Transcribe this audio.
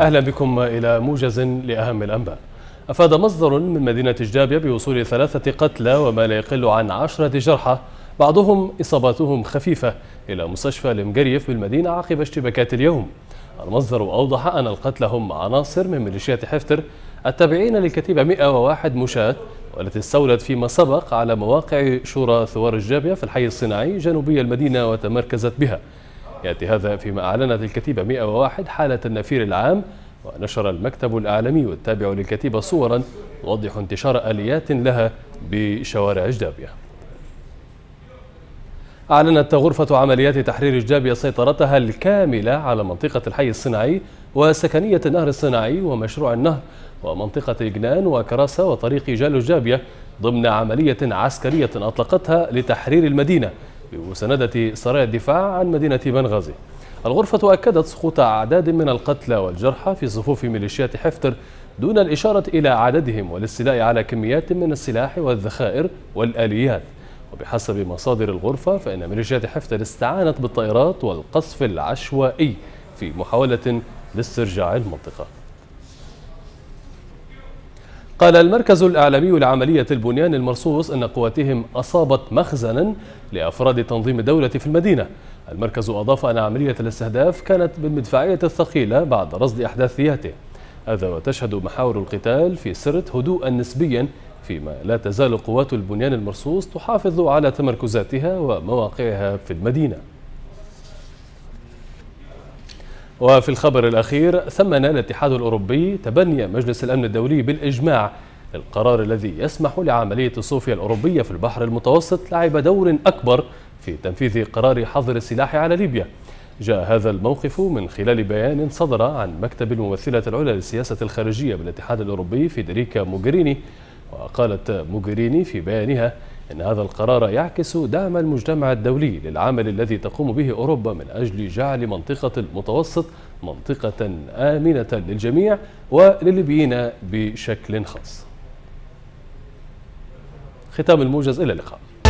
أهلا بكم إلى موجز لأهم الأنباء أفاد مصدر من مدينة جدابية بوصول ثلاثة قتلى وما لا يقل عن عشرة جرحى بعضهم إصاباتهم خفيفة إلى مستشفى المجريف بالمدينة عقب اشتباكات اليوم المصدر أوضح أن القتلى هم عناصر من ميليشيات حفتر التابعين للكتيبة 101 مشاة والتي استولت فيما سبق على مواقع شورى ثوار الجابية في الحي الصناعي جنوبي المدينة وتمركزت بها يأتي هذا فيما أعلنت الكتيبة 101 حالة النفير العام ونشر المكتب الإعلامي التابع للكتيبة صورا توضح انتشار آليات لها بشوارع جدابية أعلنت غرفة عمليات تحرير جدابية سيطرتها الكاملة على منطقة الحي الصناعي وسكنية النهر الصناعي ومشروع النهر ومنطقة إجنان وكراسة وطريق جالو جابية ضمن عملية عسكرية أطلقتها لتحرير المدينة بمساندة سرايا الدفاع عن مدينة بنغازي الغرفة أكدت سقوط أعداد من القتلى والجرحى في صفوف ميليشيات حفتر دون الإشارة إلى عددهم والاستيلاء على كميات من السلاح والذخائر والآليات وبحسب مصادر الغرفة فإن ميليشيات حفتر استعانت بالطائرات والقصف العشوائي في محاولة لاسترجاع المنطقة قال المركز الإعلامي لعملية البنيان المرصوص أن قواتهم أصابت مخزنا لأفراد تنظيم الدولة في المدينة المركز أضاف أن عملية الاستهداف كانت بالمدفعية الثقيلة بعد رصد أحداثياته هذا وتشهد محاور القتال في سرت هدوءا نسبيا فيما لا تزال قوات البنيان المرصوص تحافظ على تمركزاتها ومواقعها في المدينه وفي الخبر الأخير ثمن الاتحاد الأوروبي تبني مجلس الأمن الدولي بالإجماع القرار الذي يسمح لعملية صوفيا الأوروبية في البحر المتوسط لعب دور أكبر في تنفيذ قرار حظر السلاح على ليبيا جاء هذا الموقف من خلال بيان صدر عن مكتب الممثلة العليا للسياسة الخارجية بالاتحاد الأوروبي فيدريكا موغريني وقالت موغريني في بيانها إن هذا القرار يعكس دعم المجتمع الدولي للعمل الذي تقوم به أوروبا من أجل جعل منطقة المتوسط منطقة آمنة للجميع ولليبيين بشكل خاص ختام الموجز إلى اللقاء